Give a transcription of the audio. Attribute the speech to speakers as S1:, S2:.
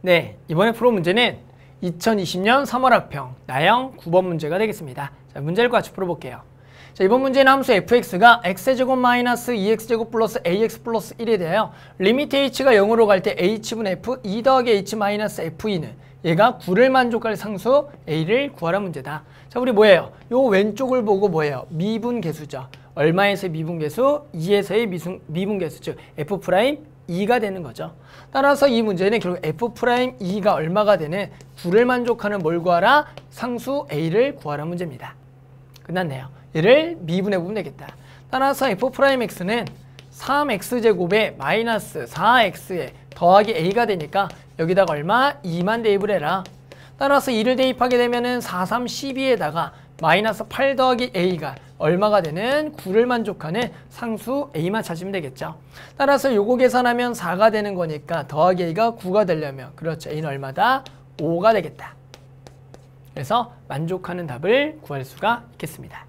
S1: 네, 이번에 풀어 문제는 2020년 3월 학평 나형 9번 문제가 되겠습니다. 자, 문제를 같이 풀어볼게요. 자, 이번 문제는 함수 fx가 x제곱 마이너스 2x제곱 플러스 ax 플러스 1에 대하여 리미트 h가 0으로 갈 때 h분 f 2 e 더하기 h 마이너스 f2는 얘가 9를 만족할 상수 a를 구하라 문제다. 자, 우리 뭐예요? 요 왼쪽을 보고 뭐예요? 미분계수죠. 얼마에서의 미분계수? 2에서의 미분, 미분계수, 즉 f 프라임 2가 되는 거죠. 따라서 이 문제는 결국 F'E가 얼마가 되는 9를 만족하는 뭘 구하라? 상수 A를 구하라 는 문제입니다. 끝났네요. 얘를 미분해 보면 되겠다. 따라서 F'X는 3x제곱에 마이너스 4x에 더하기 a가 되니까 여기다가 얼마? 2만 대입을 해라. 따라서 2를 대입하게 되면 은 4, 3, 12에다가 마이너스 8 더하기 a가 얼마가 되는 9를 만족하는 상수 A만 찾으면 되겠죠. 따라서 요거 계산하면 4가 되는 거니까 더하기 A가 9가 되려면 그렇죠. A는 얼마다? 5가 되겠다. 그래서 만족하는 답을 구할 수가 있겠습니다.